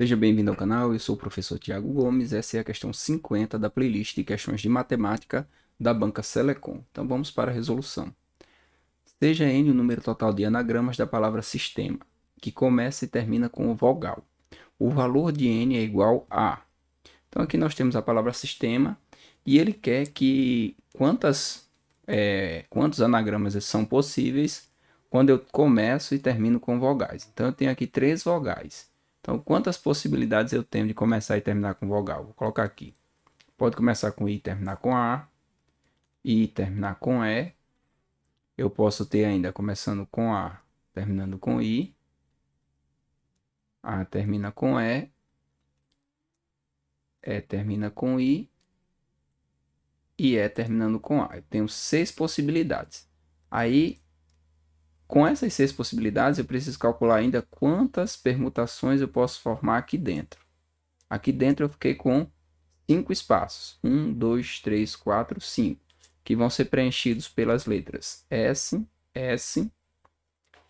Seja bem-vindo ao canal, eu sou o professor Tiago Gomes, essa é a questão 50 da playlist de questões de matemática da banca Selecom. Então vamos para a resolução. Seja n o número total de anagramas da palavra sistema, que começa e termina com o vogal. O valor de n é igual a... Então aqui nós temos a palavra sistema, e ele quer que quantas, é, quantos anagramas são possíveis quando eu começo e termino com vogais. Então eu tenho aqui três vogais. Então, quantas possibilidades eu tenho de começar e terminar com vogal? Vou colocar aqui. Pode começar com I e terminar com A. I e terminar com E. Eu posso ter ainda começando com A, terminando com I. A termina com E. E termina com I. E E terminando com A. Eu tenho seis possibilidades. Aí com essas seis possibilidades, eu preciso calcular ainda quantas permutações eu posso formar aqui dentro. Aqui dentro eu fiquei com cinco espaços. 1, 2, 3, 4, 5. Que vão ser preenchidos pelas letras S, S,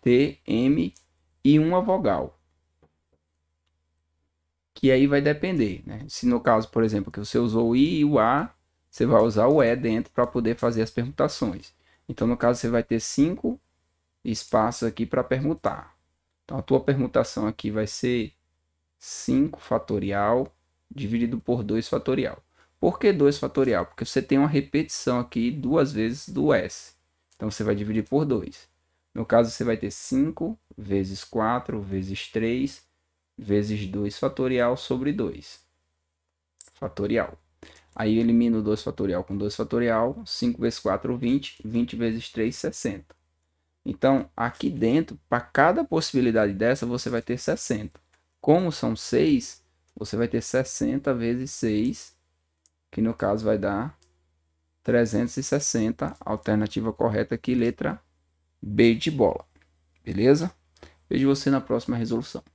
T, M e uma vogal. Que aí vai depender. Né? Se no caso, por exemplo, que você usou o I e o A, você vai usar o E dentro para poder fazer as permutações. Então, no caso, você vai ter 5 espaço aqui para permutar. Então, a tua permutação aqui vai ser 5 fatorial dividido por 2 fatorial. Por que 2 fatorial? Porque você tem uma repetição aqui duas vezes do S. Então, você vai dividir por 2. No caso, você vai ter 5 vezes 4 vezes 3 vezes 2 fatorial sobre 2. Fatorial. Aí, eu elimino 2 fatorial com 2 fatorial. 5 vezes 4, 20. 20 vezes 3, 60. Então, aqui dentro, para cada possibilidade dessa, você vai ter 60. Como são 6, você vai ter 60 vezes 6, que no caso vai dar 360, alternativa correta aqui, letra B de bola. Beleza? Vejo você na próxima resolução.